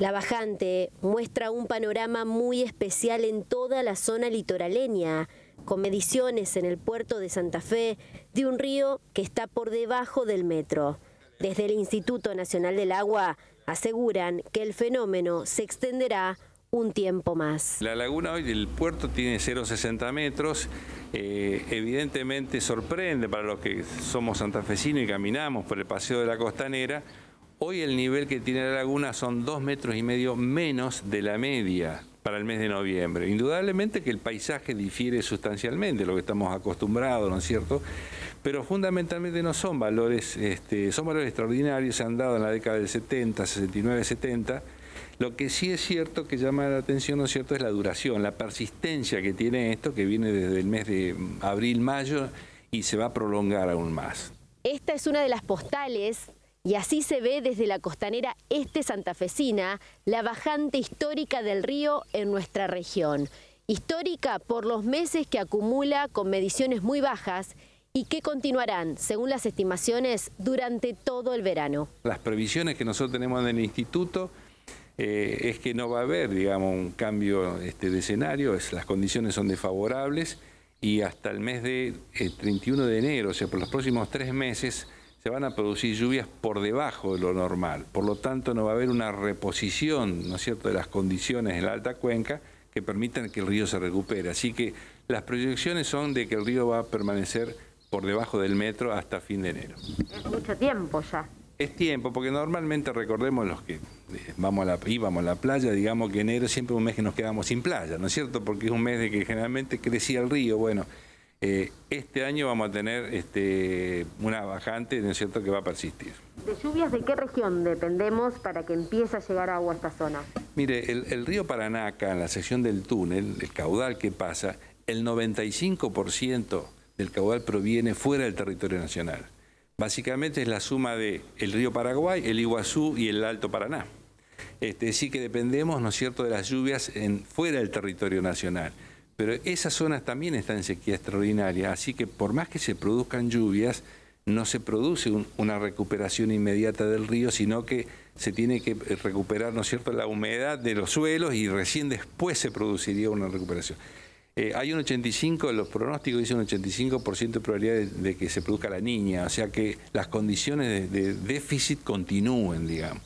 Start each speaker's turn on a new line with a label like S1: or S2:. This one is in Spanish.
S1: La bajante muestra un panorama muy especial en toda la zona litoraleña, con mediciones en el puerto de Santa Fe de un río que está por debajo del metro. Desde el Instituto Nacional del Agua aseguran que el fenómeno se extenderá un tiempo más.
S2: La laguna hoy del puerto tiene 0,60 metros, eh, evidentemente sorprende para los que somos santafecinos y caminamos por el paseo de la costanera, Hoy el nivel que tiene la laguna son dos metros y medio menos de la media para el mes de noviembre. Indudablemente que el paisaje difiere sustancialmente, lo que estamos acostumbrados, ¿no es cierto? Pero fundamentalmente no son valores, este, son valores extraordinarios, se han dado en la década del 70, 69, 70. Lo que sí es cierto que llama la atención, ¿no es cierto?, es la duración, la persistencia que tiene esto, que viene desde el mes de abril, mayo, y se va a prolongar aún más.
S1: Esta es una de las postales y así se ve desde la costanera este santafesina la bajante histórica del río en nuestra región. Histórica por los meses que acumula con mediciones muy bajas y que continuarán, según las estimaciones, durante todo el verano.
S2: Las previsiones que nosotros tenemos en el instituto eh, es que no va a haber, digamos, un cambio este, de escenario, las condiciones son desfavorables y hasta el mes de 31 eh, de enero, o sea, por los próximos tres meses, se van a producir lluvias por debajo de lo normal. Por lo tanto, no va a haber una reposición, ¿no es cierto?, de las condiciones en la alta cuenca que permitan que el río se recupere. Así que las proyecciones son de que el río va a permanecer por debajo del metro hasta fin de enero.
S1: Es mucho tiempo ya.
S2: Es tiempo, porque normalmente recordemos los que eh, vamos a la, íbamos a la playa, digamos que enero siempre es un mes que nos quedamos sin playa, ¿no es cierto? Porque es un mes de que generalmente crecía el río. Bueno, eh, este año vamos a tener este, una bajante, ¿no es cierto?, que va a persistir.
S1: ¿De lluvias de qué región dependemos para que empiece a llegar agua a esta zona?
S2: Mire, el, río Paraná, acá en la sección del túnel, el caudal que pasa, el 95% del caudal proviene fuera del territorio nacional. Básicamente es la suma de el río Paraguay, el Iguazú y el Alto Paraná. Este, sí que dependemos, ¿no es cierto?, de las lluvias fuera del territorio nacional pero esas zonas también están en sequía extraordinaria, así que por más que se produzcan lluvias, no se produce una recuperación inmediata del río, sino que se tiene que eh, recuperar, ¿no cierto?, la humedad de los suelos y recién después se produciría una recuperación. Eh, hay un 85, los pronósticos dicen un 85% de probabilidad de, que se produzca la niña, o sea que las condiciones de déficit continúen, digamos.